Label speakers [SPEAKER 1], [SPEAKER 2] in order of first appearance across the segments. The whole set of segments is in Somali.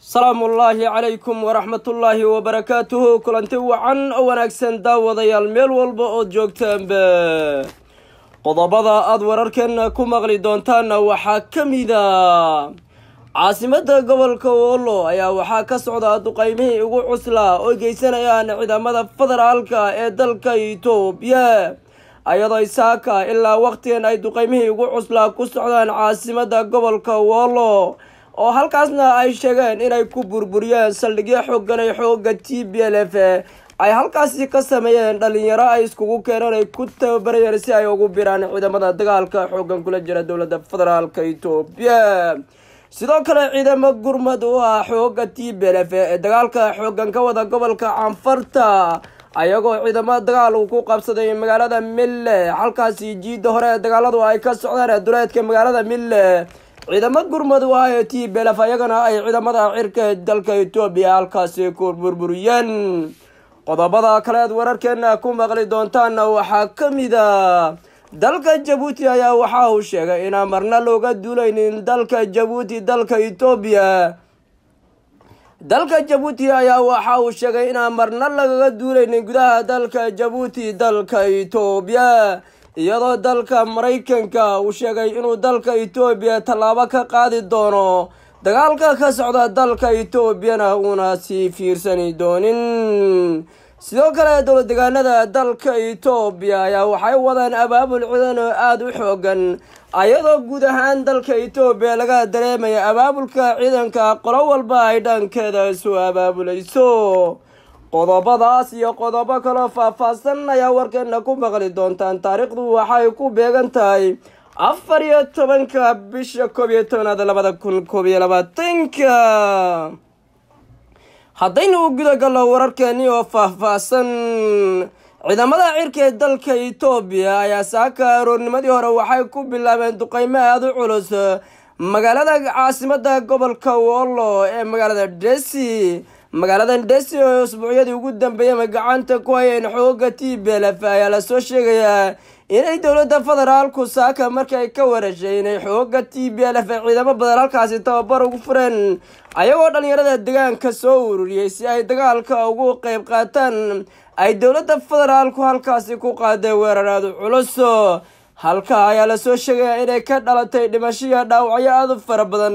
[SPEAKER 1] salaamu ullaahi calaykum waraxmatullaahi wabarakaatuhu kulanti wacan oo wanaagsan daawadayaal meel walba ood joogtaanba qodobada aada wararkeenna ku maqli doontaanna waxaa ka mid a caasimadda gobolka woolo ayaa waxaa ka socdaa duqaymihii ugu cuslaa oo geysanayaan ciidamada federaalka ee dalka itoobiya ayadoo saaka ilaa wakhtigan ay duqaymihii ugu cuslaa ku socdaan caasimadda gobolka woolo oo halkaasna ay sheegeen inay ku burburiyeen saldhigyo xoogan ay xooga t b l f e ay halkaasi ka sameeyeen dhalinyaro ay iskugu keeneen ay ku tababarayeen si ay ugu biraan ciidamada dagaalka xooggan kula jira dowladda federaalka etoobiya sidoo kale ciidamo gurmad u ah xooga t b l f ee dagaalka xoogan ka wada gobolka canfarta ayagoo ciidamada dagaal uu ku qabsaday magaalada mille halkaasi jiida hore ee dagaaladu ay ka socdeen ee duleedka magaalada mille ciidamo gurmadu ah ee tblf ayagana ay ciidamada cirka dalka etoobiya halkaasi ku burburiyeen qodobada kale aad wararkeena ku maqli doontaanna waxaa ka mida dalka jabuuti ayaa waxa uu sheegay inaan marna looga duulaynin dalka jabuuti dalka etoobiya dalka jabuuti ayaa waxa uu sheegay inaan marna lagaga duulaynin gudaha dalka jabuuti dalka etoobiya iyadoo dalka maraykanka uu sheegay inuu dalka itoobiya tallaabo ka qaadi doono dagaalka ka socda dalka itoobiyana uuna sii fiirsani doonin sidoo kale dowladdegaanada dalka itoobiya ayaa waxay wadaan abaabul ciidan oo aada u xoogan ayadoo guud ahaan dalka etoobiya laga dareemaya abaabulka ciidanka qolo walba ay dhankeeda soo abaabulayso qodobadaas iyo qodobo kaloo faahfaahsan ayaa warkeenna ku maqli doontaan taariikhdu waxay ku beegan tahay afar iyo tobanka bisha koob iyo tobanaad labada kun koob iyo labaatanka haddaynu u guda gallo wararkeennii oo faahfaahsan ciidamada cirka ee dalka etoobiya ayaa saaka aroornimadii hore waxay ku bilaabeen duqeymo aada u culus magaalada caasimada gobolka wollo ee magaalada desi magaalada desio oo usbuucyadii ugu dambeeyama gacanta ku hayeen xooga tblf ayaa lasoo sheegayaa inay dowladda federaalku saaka ay ka warashay inay xooga t b lf ay ciidamo badan halkaasi tababar ugu fureen ayagoo dhallinyarada degaanka soo ururiyey si ay dagaalka ugu qeyb qaataan ay dowladda federaalku halkaasi ku qaaday weeraraadu culus halka ayaa lasoo sheegaya inay ka dhalatay dhimashiya dhaawacyo aad u fara badan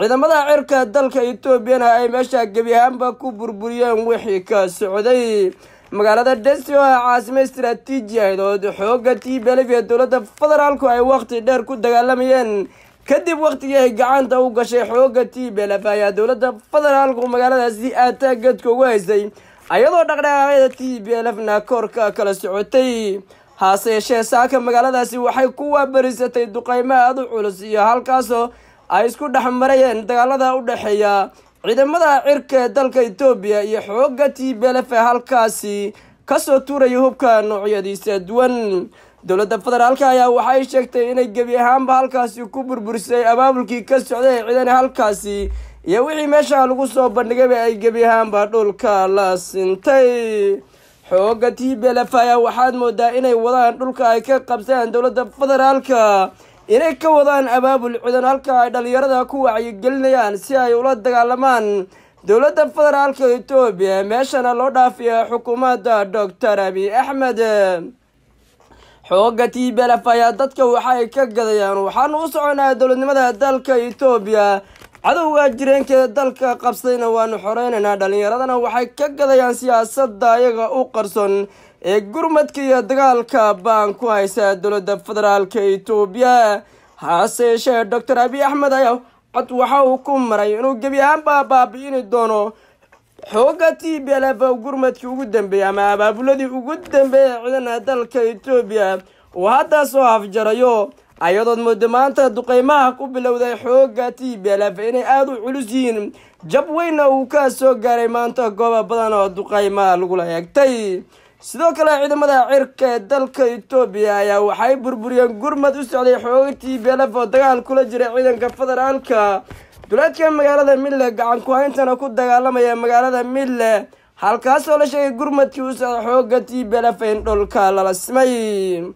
[SPEAKER 1] ciidamada cirka dalka etoobiyana ay meesha gebi ahaanba ku burburiyeen wixii ka socday magaalada desi oo ah caasimo istraatiiji ahdood xooga tblf ee dowladda federaalku ay wakhti dheer ku dagaalamayeen kadib waqtigii ay gacanta u gashay xoogga xooga tblf ayaa dowladda federaalku magaaladaasi aataa gadka ugu haysay ayadoo dhaqdhaqaaqyada t b lfna koorka kala socotay hase yeeshee saaka magaaladaasi waxay ku waabarisatay duqaymo aad u culus iyo halkaasoo ay isku dhex marayeen dagaalada u dhexeeya ciidamada cirka ee dalka etoobiya iyo xoogga tibelefe halkaasi kasoo tuuraya hubka noocyadiisa duwan dowladda federaalka ayaa waxay sheegtay inay gebi ahaanba halkaasi ku burburisay abaabulkii ka socday ee ciidana halkaasi iyo wixii meesha lagu soo bandhigayba ay gebi ahaanba dhulka la sintay xoogga t blf ayaa waxaad moodaa inay wadaan dhulka ay ka qabsadaan dowladda federaalka inay ka wadaan abaabul ciidan halka ay dhallinyarada ku wacyigelinayaan si ay ula dagaalamaan dowladda federaalka etoobiya meeshana loo dhaafiya xukuumadda doctor abiy axmed xoogga t blf ayaa dadka waxaay ka gadayaan waxaanu u soconaa dowladnimada dalka etoobiya cadowga jireenkee dalka qabsadayna waanu xoreynaynaa dhallinyaradana waxay ka gadayaan siyaasadda iyaga u qarsoon ee gurmadka iyo dagaalka baan ku haysa dowladda federaalka etoobiya hase yeeshee docor abiy axmed ayaa cod waxa uu ku maray inuu gebi ahaanbaa baabi-ini doono xooga t b lf gurmadkii ugu dambeeyey ama abaabuladii ugu dambeeyey ciidana dalka etoobiya uu hadda soo afjarayo ayadood mooda maanta duqeymaha ku bilowday xoogga tiibeelaf inay aada u culus yihiin jab weynna uu ka soo gaaray maanta gooba badan oo duqeymaha lagula eegtay sidoo kale ciidamada cirka ee dalka etoobiya ayaa waxay burburiyeen gurmad u socday xooga tiibeelaf oo dagaal kula jira ciidanka federaalka duleedka magaalada mille gacan kuhayntana ku dagaalamaya magaalada mille halkaasoo la sheegay gurmadkii u socday xooga tiibeelaf in dhulka lala simay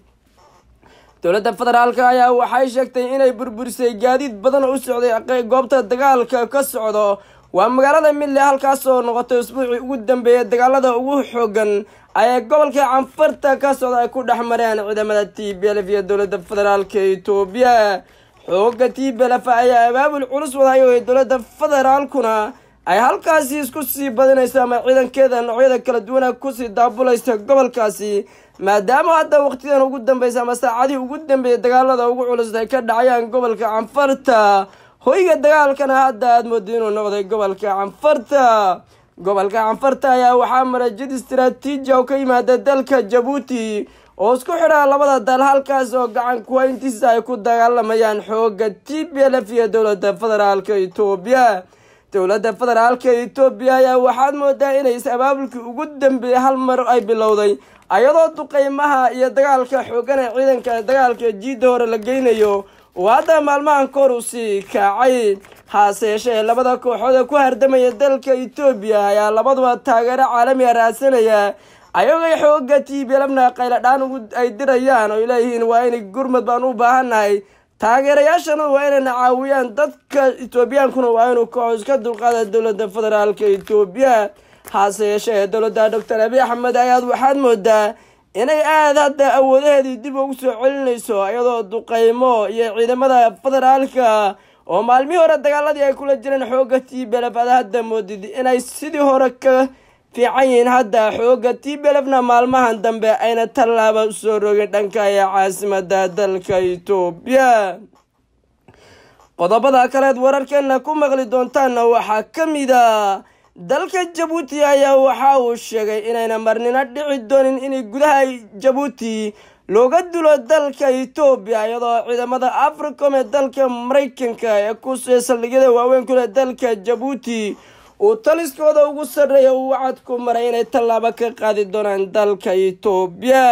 [SPEAKER 1] dowladda federaalka ayaa waxay sheegtay inay burburisay gaadiid badan u socday goobta dagaalka ka socdo waa magaalada midle halkaasoo noqotay usbuucii ugu dambeeyay dagaalada ugu xoogan ayay gobolka canfarta ka socda ay ku dhex mareen ciidamada t b l f iyo dowladda federaalka etoobiya xooga t b l ayaa abaabul culus wadaay oo dowladda federaalkuna ay halkaasi isku sii badinayso ama ciidankeeda noocyada kala duwana kusii daabulaysa gobolkaasi maadaama hadda waqtidan ugu dambeysa ama saacadihii ugu dambeeyay dagaalada ugu culus ay ka dhacayaan gobolka canfarta hoyga dagaalkana hadda aada mooda inuu noqday gobolka canfarta gobolka canfarta ayaa waxaa maray jid istaraatiiji ah oo ka yimaada dalka jabuuti oo isku xidhaa labada dal halkaas oo gacan kuhayntiisa ay ku dagaalamayaan xooga t b l f iyo dowladda federaalka etoobiya dowladda federaalka etoobiya ayaa waxaad moodaa inay is abaabulkii ugu dambeeyey hal mar ay bilowday ayadoo duqeymaha iyo dagaalka xoogan ee ciidanka dagaalka jiidda hore la geynayo uu hadda maalmahan koor u sii kacay haase yeeshee labada kooxood ee ku hardamaya dalka etoobiya ayaa labaduba taageero caalamiga ah raasanaya ayagay xooga tiibielabna qayladhaan ay dirayaan oy leeyihiin waa inay gurmad baan u baahannahay taageerayaashana waa inayna caawiyaan dadka etoobiyankuna waa inuu kooxo iska dulqaada dowladda federaalka etoobiya hase yeeshee dowladda doctor abiy axmed ayaad waxaad moodaa inay aad hadda awoodaheedii dib ugu soo celinayso iyadoo duqeymo iyo ciidamada federaalka ah, oo maalmihii hore dagaaladii ay kula jireen xoogga t belef aad hadda moodid inay sidii hore ka fiican yihiin hadda xoogga t belefna maalmahan dambe ayna tallaaba usoo rogin dhanka ee caasimada dalka etoobiya qodobada kaleed wararkeena ku maqli doontaanna waxaa ka mid a ah dalka jabuuti ayaa waxa uu sheegay inayna marnina dhici doonin in gudaha jabuuti looga dulo dalka etoobiya iyadoo ciidamada africom ee dalka maraykanka ee kuee saldhigyada waaweyn kule dalka jabuuti uu taliskooda ugu sarreeya uu wacad ku maray inay tallaabo ka qaadi doonaan dalka etoobiya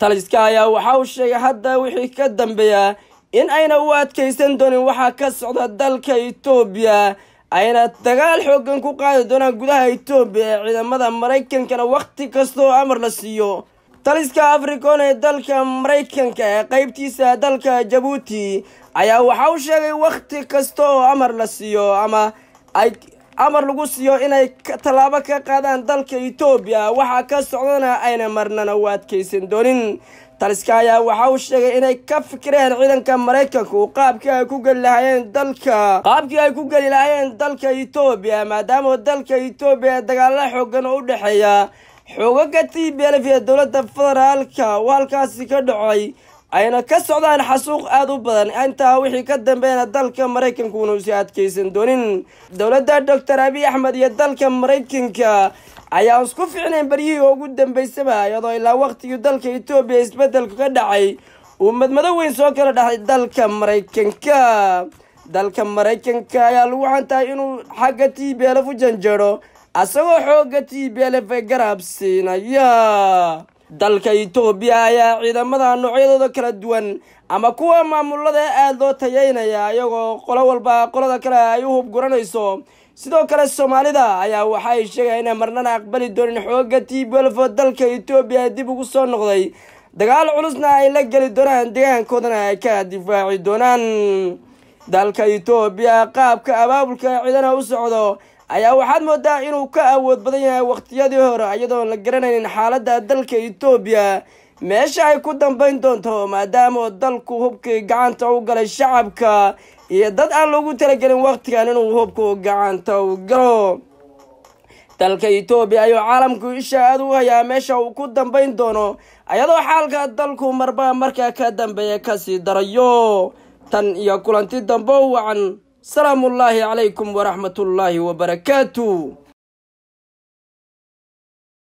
[SPEAKER 1] taliska ayaa waxa uu sheegay hadda wixii ka dambeeya in ayna u adkaysan doonin waxaa ka socda dalka etoobiya ayna dagaal xooggan ku qaadi doonaan gudaha etoobiya ee ciidamada maraykankana wakhti kasta oo amar la siiyo taliska afrikoon ee dalka maraykanka ee qaybtiisa dalka jabuuti ayaa waxa u sheegay wakhti kasta oo amar la siiyo ama ay amar lagu siiyo inay tallaabo ka qaadaan dalka etoobiya waxaa ka socdana ayna marnana u adkaysan doonin taliska ayaa waxa uu sheegay inay ka fikireen ciidanka maraykanku qaabkii ay ku geli lahaayeen dalka qaabkii ay ku geli lahaayeen dalka etoobiya maadaama dalka etoobiya dagaalo xoogan oo u dhexeeya xoogaga t b lf ee dowladda federaalka oo halkaasi ka dhacay ayna ka socdaan xasuuq aada u badan intaa wixii ka dambeeyna dalka maraykanku inuusi adkaysan doonin dowladda doctor abiy axmed iyo dalka maraykanka ayaa isku ficnayn baryihii ugu dambaysaba iyadoo ilaa waqtigii dalka etoobiya isbeddelku ka dhacay uu madmado weyn soo kala dhaxay dalka maraykanka dalka maraykanka ayaa lagu xantahay inuu xagga t b elf u janjeedho asagoo xoogga t b elf ee garaabsiinaya dalka itoobiya ayaa ciidamada noocyadooda kala duwan ama kuwa maamulada aada loo tayeynaya iyagoo qolo walba qolada kale ay u hubguranayso sidoo kale soomaalida ayaa waxaay sheegaya inay marnana aqbali doonin xoogga t dalka etoobiya dib ugu soo noqday dagaal culusna ay la geli doonaan degaankoodana ay ka difaaci doonaan dalka itoobiya qaabka abaabulka ciidana u socdo ayaa waxaad moodaa inuu ka awood badan yahay wakhtiyadii hore iyadoon la garanaynin xaaladda dalka itoobiya meesha ay ku dambayn doonto maadaama dalku hubkii gacanta u galay shacabka iyo dad aan lagu talagelin wakhtigan inuu hubku gacanta u galo dalka itoobiya ayuu caalamku isha aad u hayaa meesha uu ku dambayn doono iyadoo xaalka dalku marba markaa ka dambeeya kasii darayo tan iyo kulanti dambe wacan salaamuullaahi calaykum waraxmatullaahi wabarakaatu